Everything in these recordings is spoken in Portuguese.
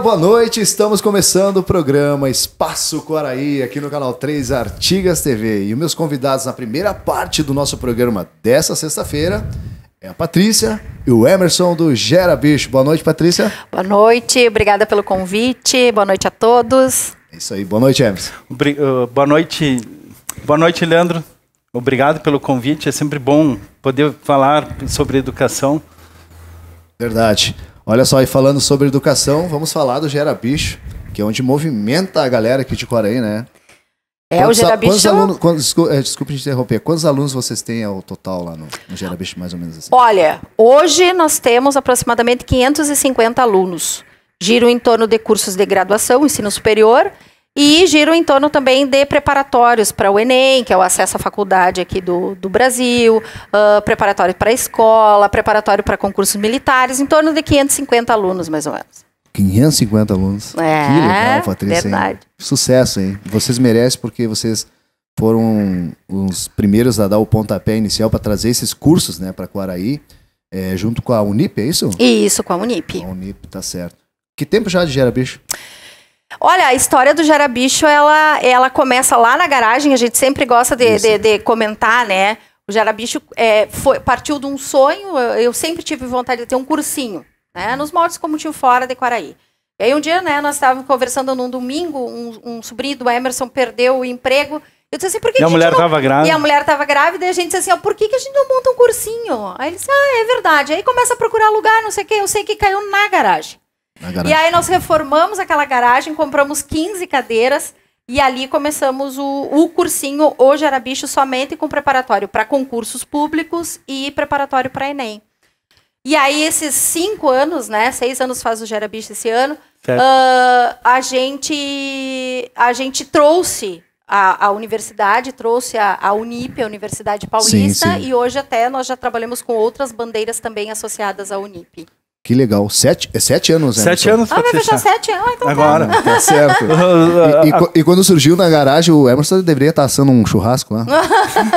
boa noite. Estamos começando o programa Espaço Quaraí aqui no canal 3 Artigas TV. E os meus convidados na primeira parte do nosso programa dessa sexta-feira é a Patrícia e o Emerson do Gera Bicho. Boa noite, Patrícia. Boa noite, obrigada pelo convite. Boa noite a todos. É isso aí, boa noite, Emerson. Uh, boa noite, boa noite, Leandro. Obrigado pelo convite. É sempre bom poder falar sobre educação. Verdade. Olha só, e falando sobre educação, vamos falar do Gera Bicho, que é onde movimenta a galera aqui de Quaraí, né? É, quantos, o Gera Bicho... Quantos é alunos, quantos, desculpa, é, desculpa interromper, quantos alunos vocês têm ao total lá no, no Gera Bicho, mais ou menos assim? Olha, hoje nós temos aproximadamente 550 alunos. Giro em torno de cursos de graduação, ensino superior e giram em torno também de preparatórios para o Enem, que é o acesso à faculdade aqui do, do Brasil, uh, preparatório para a escola, preparatório para concursos militares, em torno de 550 alunos, mais ou menos. 550 alunos. É, que legal, Patrícia. Verdade. Hein? Sucesso, hein? Vocês merecem porque vocês foram os primeiros a dar o pontapé inicial para trazer esses cursos né, para Quaraí, é, junto com a Unip, é isso? Isso, com a Unip. Com a Unip, tá certo. Que tempo já de Gera Bicho? Olha, a história do Jarabicho, ela, ela começa lá na garagem, a gente sempre gosta de, de, de comentar, né? O Jarabicho é, foi, partiu de um sonho, eu sempre tive vontade de ter um cursinho, né? Nos moldes como tinha fora de Quaraí. E aí um dia, né, nós estávamos conversando num domingo, um, um sobrinho do Emerson perdeu o emprego, eu disse assim, por que e a, a mulher estava não... grávida. E a mulher estava grávida e a gente disse assim, ó, por que, que a gente não monta um cursinho? Aí ele disse, ah, é verdade. Aí começa a procurar lugar, não sei o quê. Eu sei que caiu na garagem. E aí nós reformamos aquela garagem, compramos 15 cadeiras e ali começamos o, o cursinho Hoje Era Bicho somente com preparatório para concursos públicos e preparatório para Enem. E aí, esses cinco anos, né? Seis anos faz o Gera Bicho esse ano. Uh, a gente a gente trouxe a, a universidade, trouxe a, a, Unip, a Universidade Paulista, sim, sim. e hoje até nós já trabalhamos com outras bandeiras também associadas à Unip. Que legal. Sete, é sete anos, né? Sete anos. Ah, vai fechar sete anos. Ah, então tá. Agora. Tá, tá certo. E, e, e, quando surgiu na garagem, o Emerson deveria estar tá assando um churrasco lá.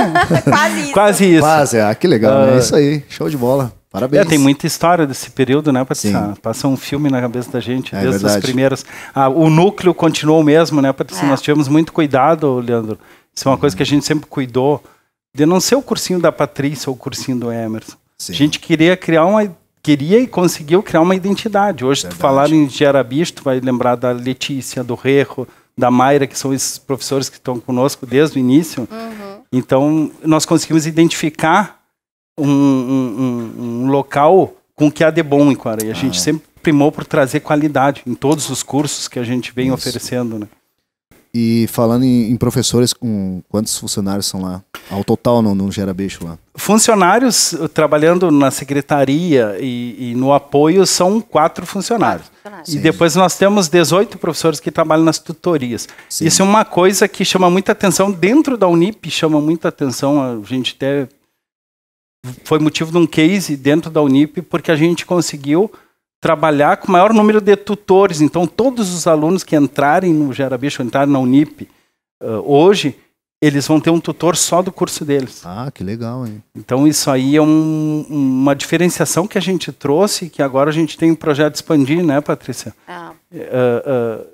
Quase isso. Quase isso. Quase, ah, que legal. Uh... É isso aí. Show de bola. Parabéns. É, tem muita história desse período, né, Patrícia? Passa um filme na cabeça da gente, é, desde verdade. as primeiras. Ah, o núcleo continuou o mesmo, né, Patrícia? Assim, é. Nós tivemos muito cuidado, Leandro. Isso é uma coisa que a gente sempre cuidou, de não ser o cursinho da Patrícia ou o cursinho do Emerson. Sim. A gente queria criar uma queria e conseguiu criar uma identidade. Hoje, Verdade. tu falar em Gerabis, vai lembrar da Letícia, do Rerro, da Mayra, que são esses professores que estão conosco desde o início. Uhum. Então, nós conseguimos identificar um, um, um, local com o que há de bom em Quaraí. A gente ah, é. sempre primou por trazer qualidade em todos os cursos que a gente vem Isso. oferecendo. Né? E falando em, em, professores, com quantos funcionários são lá? Ao total no, no Beijo lá? Funcionários eh, trabalhando na secretaria e, e no apoio são quatro funcionários. Quatro funcionários. E Sim. depois nós temos 18 professores que trabalham nas tutorias. Sim. Isso é uma coisa que chama muita atenção dentro da Unip, chama muita atenção. A gente até foi motivo de um case dentro da Unip, porque a gente conseguiu trabalhar com o maior número de tutores. Então, todos os alunos que entrarem no Gerabicho, entrarem na Unip uh, hoje, eles vão ter um tutor só do curso deles. Ah, que legal, hein? Então, isso aí é um, uma diferenciação que a gente trouxe, que agora a gente tem um projeto expandir, né, Patrícia? Ah. Uh, uh,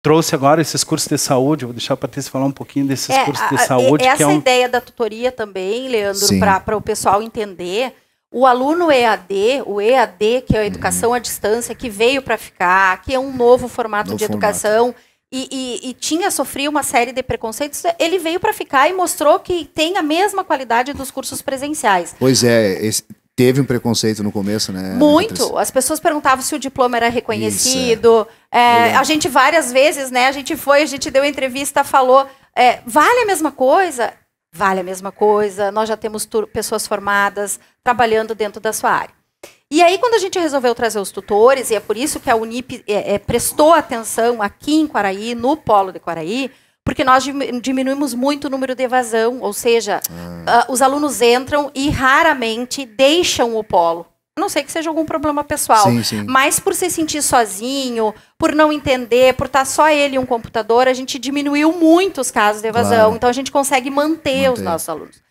trouxe agora esses cursos de saúde, vou deixar a Patrícia falar um pouquinho desses é, cursos de a, saúde. É essa é um... ideia da tutoria também, Leandro, para o pessoal entender o aluno EAD, o EAD, que é a uhum. educação uhum. à distância, que veio para ficar, que é um novo formato novo de educação formato. E, e, e, tinha sofrido uma série de preconceitos, ele veio para ficar e mostrou que tem a mesma qualidade dos cursos presenciais. Pois é, esse, teve um preconceito no começo, né? Muito. As pessoas perguntavam se o diploma era reconhecido. Isso, é. É, a gente várias vezes, né? A gente foi, a gente deu entrevista, falou, é, vale a mesma coisa? vale a mesma coisa, nós já temos pessoas formadas trabalhando dentro da sua área. E aí, quando a gente resolveu trazer os tutores, e é por isso que a Unip é, é, prestou atenção aqui em Quaraí, no polo de Quaraí, porque nós diminuímos muito o número de evasão, ou seja, hum. uh, os alunos entram e raramente deixam o polo. A não sei que seja algum problema pessoal. Sim, sim. Mas por se sentir sozinho, por não entender, por estar tá só ele e um computador, a gente diminuiu muito os casos de evasão. Claro. Então a gente consegue manter, manter os nossos alunos.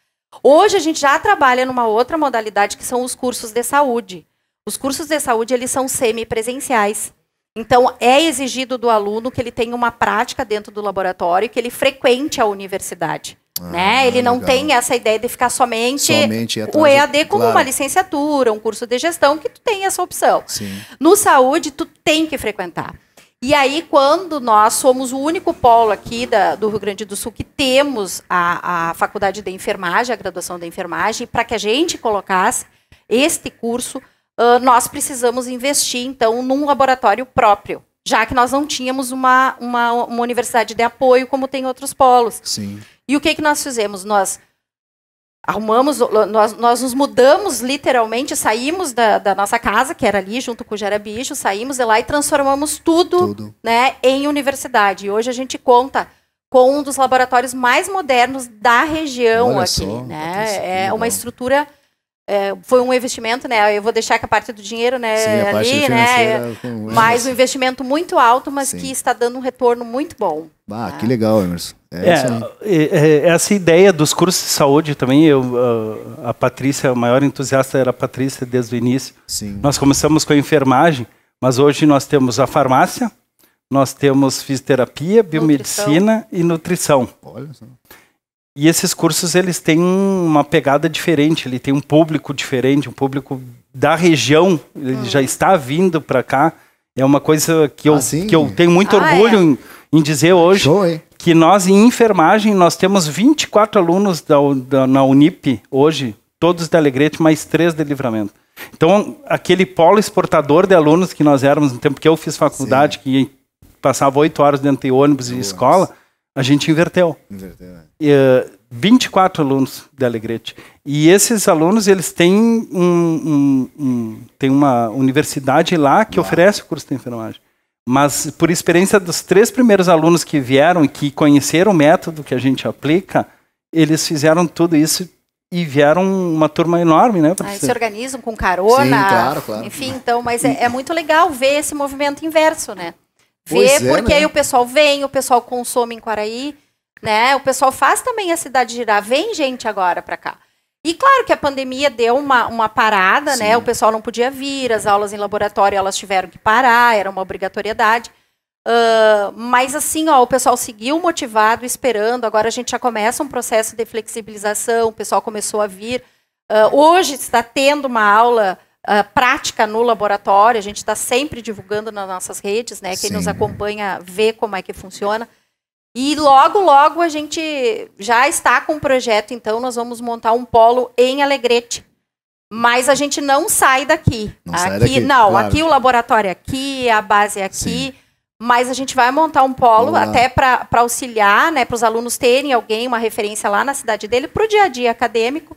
Hoje a gente já trabalha numa outra modalidade que são os cursos de saúde. Os cursos de saúde, eles são semipresenciais. Então, é exigido do aluno que ele tenha uma prática dentro do laboratório, que ele frequente a universidade. Né? Ah, Ele não legal. tem essa ideia de ficar somente, somente o EAD como claro. uma licenciatura, um curso de gestão, que tu tem essa opção. Sim. No saúde, tu tem que frequentar. E aí, quando nós somos o único polo aqui da, do Rio Grande do Sul que temos a, a faculdade de enfermagem, a graduação da enfermagem, para que a gente colocasse este curso, uh, nós precisamos investir, então, num laboratório próprio já que nós não tínhamos uma, uma, uma universidade de apoio como tem outros polos. Sim. E o que, que nós fizemos? Nós arrumamos, nós, nós nos mudamos literalmente, saímos da, da nossa casa, que era ali junto com o Jarabicho, saímos de lá e transformamos tudo, tudo. Né, em universidade. E hoje a gente conta com um dos laboratórios mais modernos da região Olha aqui. Só, né? Tá é uma estrutura é, foi um investimento, né? Eu vou deixar que a parte do dinheiro, né? Sim, a parte ali, né? Mas um investimento muito alto, mas Sim. que está dando um retorno muito bom. Ah, né? que legal, Emerson. É é, é, é essa ideia dos cursos de saúde também, eu, a Patrícia, a maior entusiasta era a Patrícia desde o início. Sim. Nós começamos com a enfermagem, mas hoje nós temos a farmácia, nós temos fisioterapia, biomedicina nutrição. e nutrição. Olha só. E esses cursos eles têm uma pegada diferente, ele tem um público diferente, um público da região, ele hum. já está vindo para cá. É uma coisa que eu, ah, que eu tenho muito ah, orgulho é. em, em, dizer hoje, Show, que nós em enfermagem nós temos 24 alunos da, da, na Unip hoje, todos da Alegrete, mais três de Livramento. Então, aquele polo exportador de alunos que nós éramos no tempo que eu fiz faculdade, Sim. que passava oito horas dentro de ônibus e escola, a gente inverteu. Inverteu, né? 24 eh, alunos da Alegrete. E esses alunos, eles têm, um, um, um tem uma universidade lá que oferece o curso de enfermagem. Mas, por experiência dos três primeiros alunos que vieram e que conheceram o método que a gente aplica, eles fizeram tudo isso e vieram uma turma enorme, né? Ah, se organizam com carona, Sim, claro, claro. enfim, então, mas é, é muito legal ver esse movimento inverso, né? ver, é, porque né? aí o pessoal vem, o pessoal consome em Quaraí, né? O pessoal faz também a cidade girar. Vem gente agora para cá. E claro que a pandemia deu uma, uma parada, né? Sim. né? O pessoal não podia vir, as aulas em laboratório elas tiveram que parar, era uma obrigatoriedade. Uh, mas assim, ó, o pessoal seguiu motivado, esperando. Agora a gente já começa um processo de flexibilização, o pessoal começou a vir. Uh, hoje está tendo uma aula uh, prática no laboratório, a gente está sempre divulgando nas nossas redes, né? Quem Sim. nos acompanha vê como é que funciona. E logo, logo a gente já está com um projeto, então nós vamos montar um polo em Alegrete. Mas a gente não sai daqui. Não aqui, sai daqui, não, claro. aqui o laboratório é aqui, a base é aqui. Sim. Mas a gente vai montar um polo até para auxiliar, né, para os alunos terem alguém, uma referência lá na cidade dele, para o dia a dia acadêmico.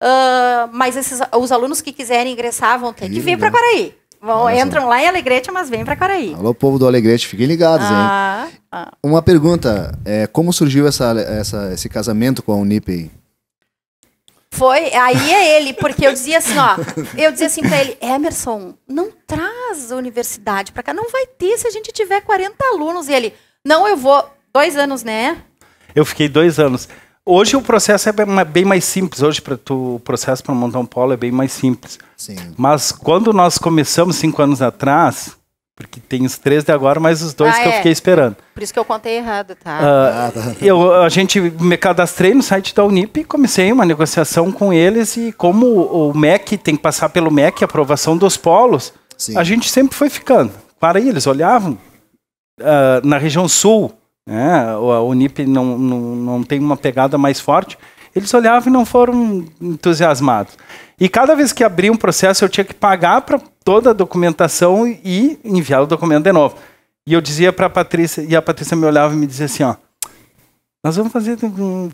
Uh, mas esses, os alunos que quiserem ingressar vão ter que vir para Quaraí. Vão, entram lá em Alegrete, mas vêm para Quaraí. Alô, povo do Alegrete, fiquem ligados, ah, hein? Ah. Uma pergunta: é, como surgiu essa, essa, esse casamento com a Unip aí? Foi, aí é ele, porque eu dizia assim, ó, eu dizia assim para ele, Emerson, não traz a universidade para cá, não vai ter se a gente tiver 40 alunos. E ele, não, eu vou, dois anos, né? Eu fiquei dois anos. Hoje o processo é bem mais simples. Hoje para tu, o processo para montar um polo é bem mais simples. Sim. Mas quando nós começamos cinco anos atrás, porque tem os três de agora, mas os dois ah, que é. eu fiquei esperando. Por isso que eu contei errado, tá? Ah, ah tá. eu, a gente me cadastrei no site da Unip e comecei uma negociação com eles. E como o MEC tem que passar pelo MEC, a aprovação dos polos, Sim. a gente sempre foi ficando. Para aí, eles olhavam ah, na região sul, né? a Unip não, não, não tem uma pegada mais forte, eles olhavam e não foram entusiasmados. E cada vez que abria um processo, eu tinha que pagar para toda a documentação e enviar o documento de novo. E eu dizia para a Patrícia, e a Patrícia me olhava e me dizia assim, ó, nós vamos fazer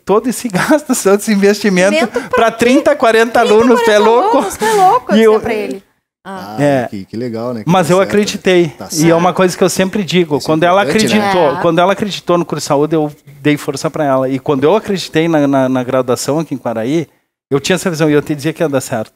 todo esse gasto, todo esse investimento para 30, 40 alunos, 40 é louco? Alunos, é louco, eu, eu ele. Ah. é. Ah, que, que, legal, né? Que mas tá eu certo, acreditei. Tá e é uma coisa que eu sempre digo. Isso é quando né? é ela acreditou, né? quando ela acreditou no curso de saúde, eu dei força para ela. E quando eu acreditei na, na, na graduação aqui em Quaraí, eu tinha essa visão e eu te dizia que ia dar certo.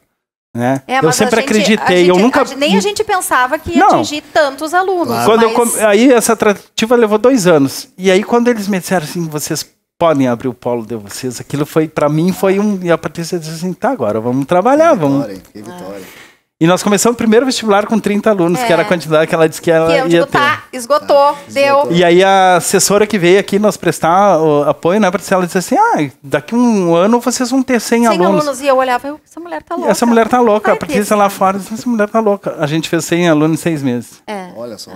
Né? É, eu sempre gente, acreditei, gente, eu nunca a, nem a gente pensava que ia não. atingir tantos alunos. Claro. Quando mas... eu, aí essa tratativa levou dois anos e aí quando eles me disseram assim, vocês podem abrir o polo de vocês, aquilo foi para mim foi um e a Patrícia disse assim, tá agora vamos trabalhar, que vitória, vamos. Que vitória. Ah. E nós começamos o primeiro vestibular com 30 alunos, é. que era a é. quantidade que ela disse que ela que ia tá, ter. Tá, esgotou, deu. Esgotou. E aí a assessora que veio aqui nos prestar o apoio, né, Priscila, disse assim, ah, daqui um ano vocês vão ter 100, 100 alunos. alunos. E eu olhava, eu, essa mulher tá louca. Essa mulher tá louca, a Priscila lá fora, essa mulher tá louca. A gente fez 100 alunos em seis meses. É. Olha só.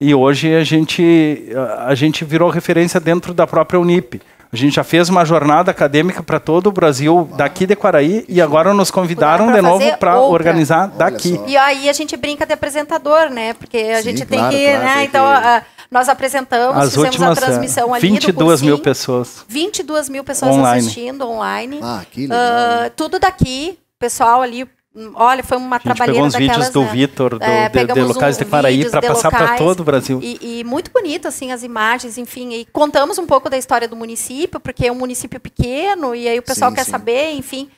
E hoje a gente, a gente virou referência dentro da própria Unip. A gente já fez uma jornada acadêmica para todo o Brasil, daqui de Quaraí, e agora nos convidaram de novo para organizar daqui. E aí a gente brinca de apresentador, né? Porque a Sim, gente tem claro, que. Claro, né? Então, que... A, nós apresentamos, As fizemos últimas, a é, transmissão ali. 22 do mil pessoas. 22 mil pessoas online. assistindo online. Ah, que legal. Uh, tudo daqui, pessoal ali Olha, foi uma trabalhada pegou uns daquelas, vídeos do né? Vitor, do, é, de, de locais um, de Paraí, para passar para todo o Brasil. E, e, muito bonito, assim, as imagens, enfim. E contamos um pouco da história do município, porque é um município pequeno, e aí o pessoal sim, quer sim. saber, enfim.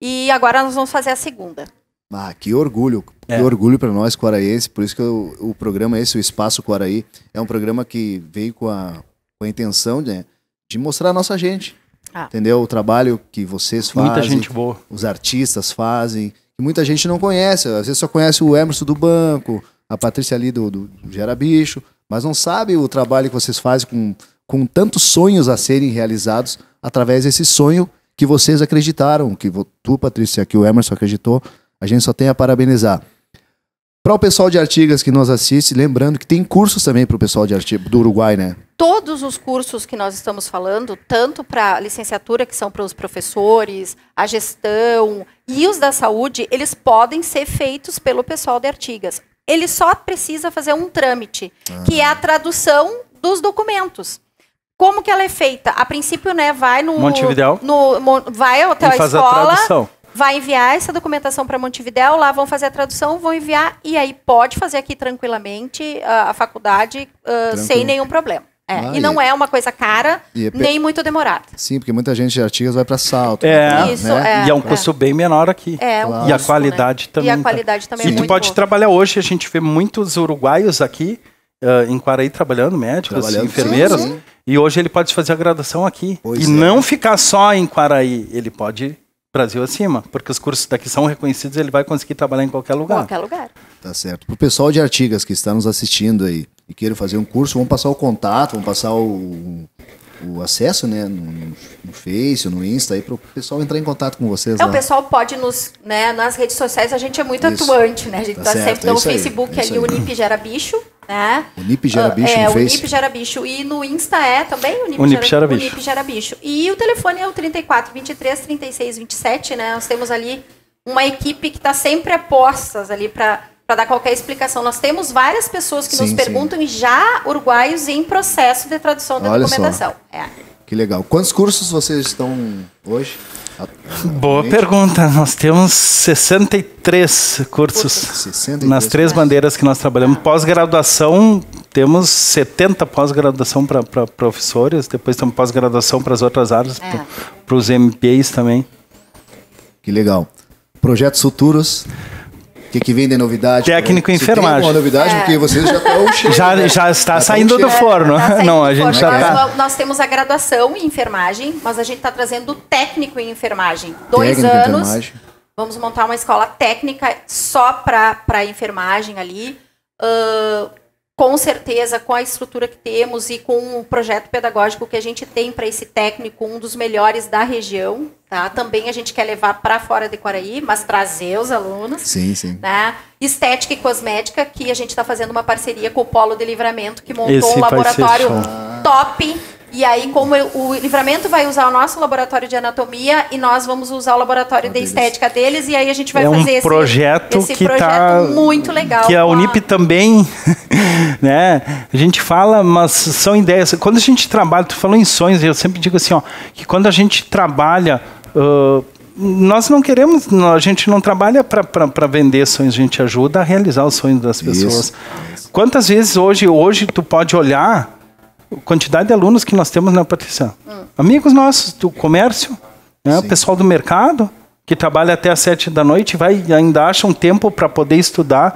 E agora nós vamos fazer a segunda. Ah, que orgulho, é. que orgulho para nós, Quaraense. Por isso que eu, o programa esse, é o Espaço Quaraí, é um programa que veio com a, com a intenção de, de mostrar a nossa gente. Ah. Entendeu? O trabalho que vocês fazem. Muita gente boa. Os artistas fazem que muita gente não conhece. Às vezes só conhece o Emerson do banco, a Patrícia ali do, do, Gera Bicho, mas não sabe o trabalho que vocês fazem com, com tantos sonhos a serem realizados através desse sonho que vocês acreditaram, que tu, Patrícia, que o Emerson acreditou. A gente só tem a parabenizar. Para o pessoal de Artigas que nos assiste, lembrando que tem cursos também para o pessoal de Artigas, do Uruguai, né? Todos os cursos que nós estamos falando, tanto para licenciatura, que são para os professores, a gestão, e os da saúde, eles podem ser feitos pelo pessoal de Artigas. Ele só precisa fazer um trâmite, ah. que é a ah. tradução dos documentos. Como que ela é feita? A princípio, né, vai no Montevidéu. No, vai até a escola. A vai enviar essa documentação para Montevidéu, lá vão fazer a tradução, vão enviar e aí pode fazer aqui tranquilamente ah, a faculdade ah, Tranquilo. sem nenhum problema. É, ah, e não é uma coisa cara, é pe... nem muito demorada. Sim, porque muita gente de Artigas vai para Salto. É, né? isso, né? é, e é um custo é. bem menor aqui. É, um e, a né? qualidade né? também, e a qualidade também. é a qualidade E tu pode boa. trabalhar hoje, a gente vê muitos uruguaios aqui uh, em Quaraí trabalhando, médicos, trabalhando, enfermeiros. Sim, sim. E hoje ele pode fazer a graduação aqui. Pois e é. não ficar só em Quaraí, ele pode Brasil acima, porque os cursos daqui são reconhecidos, ele vai conseguir trabalhar em qualquer lugar. Qualquer lugar. Tá certo. Para o pessoal de Artigas que está nos assistindo aí, e queiram fazer um curso, vão passar o contato, vão passar o, o acesso, né, no, no Face, no Insta, aí para o pessoal entrar em contato com vocês. É, lá. o pessoal pode nos, né, nas redes sociais, a gente é muito isso. atuante, né, a gente tá, tá sempre é no é Facebook aí, é ali, Unip Gera Bicho, né? Unip Gera ah, Bicho é, no Face. Unip Gera Bicho, e no Insta é também Unip, Unip, Gera, Bicho. Unip Gera Bicho. E o telefone é o 34 23 36 27, né, nós temos ali uma equipe que está sempre apostas ali para para dar qualquer explicação. Nós temos várias pessoas que sim, nos perguntam sim. já uruguaios em processo de tradução da Olha documentação. É. Que legal. Quantos cursos vocês estão hoje? Boa pergunta. Nós temos 63 cursos 63 nas três bandeiras que nós trabalhamos. Pós-graduação, temos 70 pós-graduação para professores, depois temos pós-graduação para as outras áreas, é. para os MPAs também. Que legal. Projetos futuros? que, que vem de novidade? Técnico em enfermagem. uma novidade, é. porque vocês já estão chegando. Já, né? já está já saindo do forno. Tá não, a gente já nós, tá... nós temos a graduação em enfermagem, mas a gente está trazendo o técnico em enfermagem. Dois técnico anos. Enfermagem. Vamos montar uma escola técnica só para enfermagem ali. Uh, com certeza, com a estrutura que temos e com o projeto pedagógico que a gente tem para esse técnico, um dos melhores da região, tá? Também a gente quer levar para fora de Quaraí, mas trazer os alunos. Sim, sim. Tá? Estética e cosmética, que a gente está fazendo uma parceria com o Polo de Livramento, que montou esse um laboratório top e aí, como o livramento vai usar o nosso laboratório de anatomia e nós vamos usar o laboratório de estética deles, e aí a gente vai é fazer um esse projeto esse que projeto tá, muito legal. Que a Unip ah. também, né? A gente fala, mas são ideias. Quando a gente trabalha, tu falou em sonhos, eu sempre digo assim, ó, que quando a gente trabalha. Uh, nós não queremos, a gente não trabalha para vender sonhos, a gente ajuda a realizar os sonhos das pessoas. Isso. Quantas vezes hoje, hoje tu pode olhar quantidade de alunos que nós temos, né, Patrícia? Hum. Amigos nossos do comércio, né, pessoal do mercado, que trabalha até às sete da noite, vai ainda acha um tempo para poder estudar.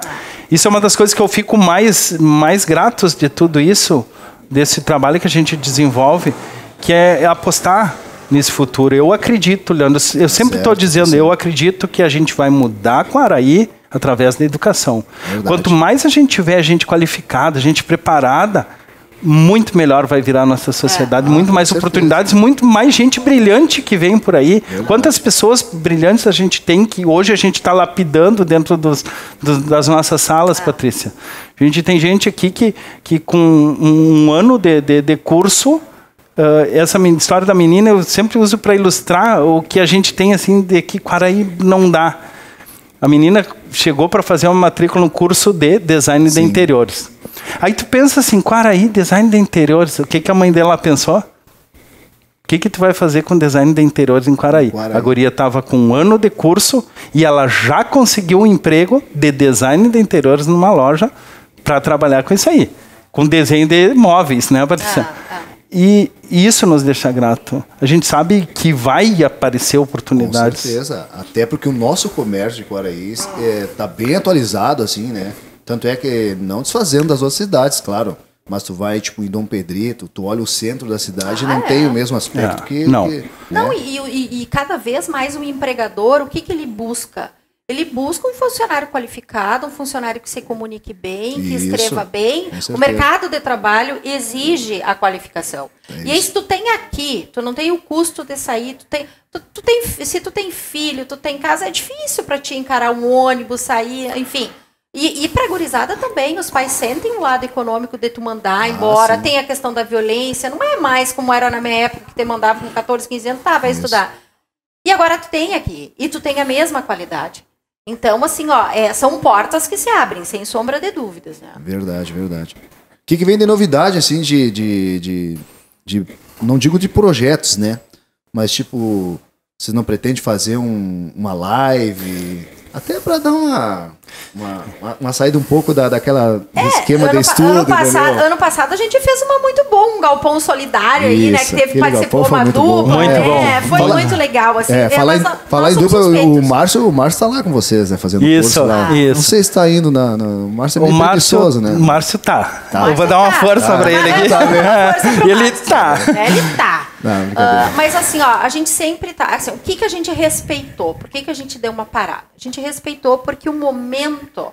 Isso é uma das coisas que eu fico mais, mais gratos de tudo isso, desse trabalho que a gente desenvolve, que é apostar nesse futuro. Eu acredito, Leandro, eu sempre estou dizendo, sim. eu acredito que a gente vai mudar com Araí através da educação. Verdade. Quanto mais a gente tiver gente qualificada, gente preparada, muito melhor vai virar a nossa sociedade, é. muito ah, mais oportunidades, muito mais gente brilhante que vem por aí. Quantas pessoas brilhantes a gente tem que hoje a gente está lapidando dentro dos, dos, das nossas salas, é. Patrícia? A gente tem gente aqui que, que com um ano de, de, de curso, Uh, essa história da menina eu sempre uso para ilustrar o que a gente tem assim de que Quaraí não dá. A menina chegou para fazer uma matrícula no curso de design Sim. de interiores. Aí tu pensa assim, cara, aí design de interiores, o que, que a mãe dela pensou? O que, que tu vai fazer com design de interiores em Quaraí? Quaraí. A guria estava com um ano de curso e ela já conseguiu um emprego de design de interiores numa loja para trabalhar com isso aí. Com desenho de móveis, né, Patrícia? Ah, ah. E isso nos deixa grato. A gente sabe que vai aparecer oportunidades. Com certeza, até porque o nosso comércio de Quaraí está eh, é, bem atualizado, assim, né? Tanto é que não desfazendo das outras cidades, claro. Mas tu vai, tipo, em Dom Pedrito, tu olha o centro da cidade ah, não é. tem o mesmo aspecto é. que. Não, que, não né? e, e, e, cada vez mais o empregador, o que, que ele busca? Ele busca um funcionário qualificado, um funcionário que se comunique bem, que isso, escreva bem. O mercado de trabalho exige a qualificação. É isso. E isso tu tem aqui, tu não tem o custo de sair, tu tem, tu, tu tem se tu tem filho, tu tem casa, é difícil para ti encarar um ônibus, sair, enfim. E, e pra gurizada também, os pais sentem o lado econômico de tu mandar ah, embora, sim. tem a questão da violência, não é mais como era na minha época que te mandava com 14, 15 anos, tá, vai isso. estudar. E agora tu tem aqui, e tu tem a mesma qualidade. Então, assim, ó, é, são portas que se abrem, sem sombra de dúvidas. Né? Verdade, verdade. O que, que vem de novidade, assim, de, de, de, de, Não digo de projetos, né? Mas, tipo, você não pretende fazer um, uma live? Até para dar uma, uma, uma, uma, saída um pouco da, daquela é, esquema ano, de estudo. Ano passado, ano passado a gente fez uma muito boa, um galpão solidário Isso, aí, né? Que teve, que participou uma dupla. Bom. Muito é, bom. Foi legal, assim. É, é falar, em, nossa, falar em dupla, o Márcio, o Márcio tá lá com vocês, né? Fazendo isso, curso lá. Isso. Ah. Não sei se tá indo na. na o Márcio é meio preguiçoso, né? O Márcio tá. tá. Eu vou dar uma tá. força tá. pra ele aqui. Tá, né? ele tá. É, ele tá. Não, uh, mas assim, ó, a gente sempre tá. Assim, o que, que a gente respeitou? Por que, que a gente deu uma parada? A gente respeitou porque o momento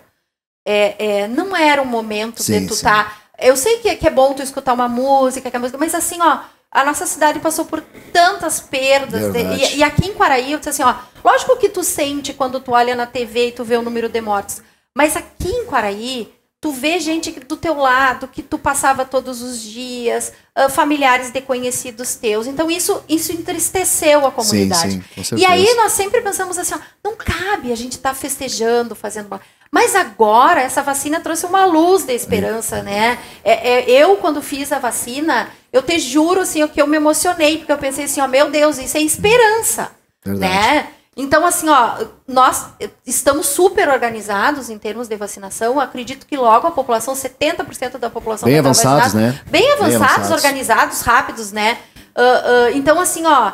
é, é não era um momento sim, de tu sim. tá. Eu sei que, é, que é bom tu escutar uma música, que a música, mas assim, ó a nossa cidade passou por tantas perdas. De, né? e, e, aqui em Quaraí, eu disse assim, ó, lógico que tu sente quando tu olha na TV e tu vê o número de mortes. Mas aqui em Quaraí, tu vê gente do teu lado, que tu passava todos os dias, uh, familiares de conhecidos teus. Então isso, isso entristeceu a comunidade. Sim, sim, com e aí nós sempre pensamos assim, ó, não cabe a gente estar tá festejando, fazendo... Mas agora essa vacina trouxe uma luz de esperança, é. né? É, é, eu, quando fiz a vacina, eu te juro, assim, que eu me emocionei, porque eu pensei assim, ó, meu Deus, isso é esperança, né? Verdade. né? Então, assim, ó, nós estamos super organizados em termos de vacinação. Acredito que logo a população, 70% da população bem avançados, vacinada, né? Bem avançados, bem avançados, organizados, rápidos, né? Uh, uh, então, assim, ó,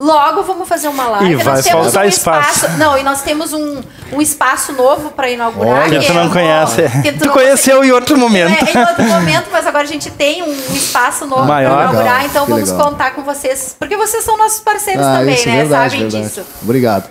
Logo vamos fazer uma live. E vai faltar um espaço. espaço. Não, e nós temos um, um espaço novo para inaugurar. Olha, tu não é conhece. que tu, tu não conheceu em outro momento. É, em outro momento, mas agora a gente tem um espaço novo para inaugurar, legal, então vamos legal. contar com vocês, porque vocês são nossos parceiros ah, também, isso, é né? Verdade, Sabem verdade. disso. Obrigado.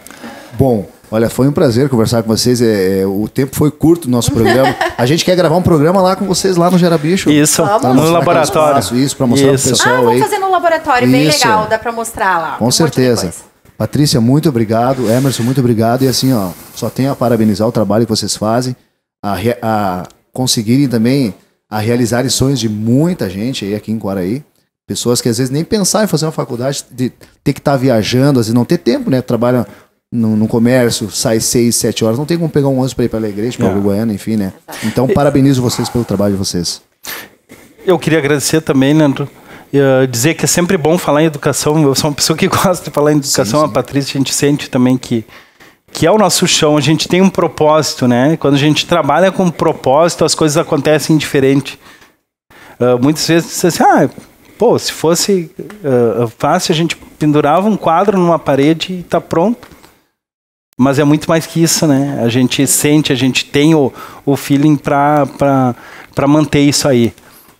Bom, Olha, foi um prazer conversar com vocês. É, é o tempo foi curto do nosso programa. A gente quer gravar um programa lá com vocês, lá no Gerabicho. Isso, lá no, no laboratório. Espaço, isso, para mostrar isso. pro pessoal ah, vamos aí. fazer no laboratório, bem isso. legal. Dá para mostrar lá. Com um certeza. Patrícia, muito obrigado. Emerson, muito obrigado. E assim, ó, só tenho a parabenizar o trabalho que vocês fazem, a, a conseguirem também a realizar sonhos de muita gente aí aqui em Quaraí. Pessoas que às vezes nem pensaram em fazer uma faculdade, de ter que estar tá viajando, às vezes não ter tempo, né? Trabalham no, no, comércio, sai seis, sete horas, não tem como pegar um ônibus para ir para a igreja, para o é. Goiânia enfim, né? Então, parabenizo vocês pelo trabalho de vocês. Eu queria agradecer também, Leandro, ah, dizer que é sempre bom falar em educação. Eu sou uma pessoa que gosta de falar em educação. Sim, sim. A Patrícia, a gente sente também que que é o nosso chão. A gente tem um propósito, né? Quando a gente trabalha com um propósito, as coisas acontecem diferente. Uh, muitas vezes você assim, ah, pô, se fosse uh, fácil, a gente pendurava um quadro numa parede e está pronto. Mas é muito mais que isso, né? A gente sente, a gente tem o, o feeling para manter isso aí.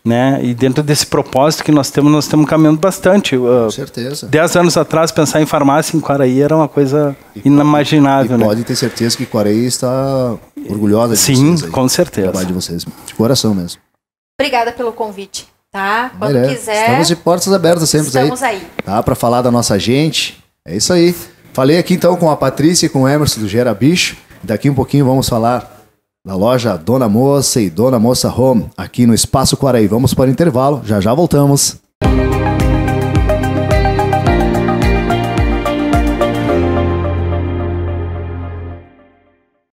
Né? E dentro desse propósito que nós temos, nós estamos caminhando bastante. Com ah, certeza. Dez anos atrás, pensar em farmácia em Quaraí era uma coisa e inimaginável. Pode, né? pode ter certeza que Quaraí está orgulhosa de Sim, vocês. Sim, com certeza. Trabalho de vocês, de coração mesmo. Obrigada pelo convite, tá? Quando quiser. Estamos de portas abertas sempre. Estamos aí. aí. Tá? Para falar da nossa gente. É isso aí. Falei aqui então com a Patrícia e com o Emerson do Gera Bicho. Daqui um pouquinho vamos falar da loja Dona Moça e Dona Moça Home aqui no Espaço Quaraí. Vamos para o intervalo, já já voltamos. Música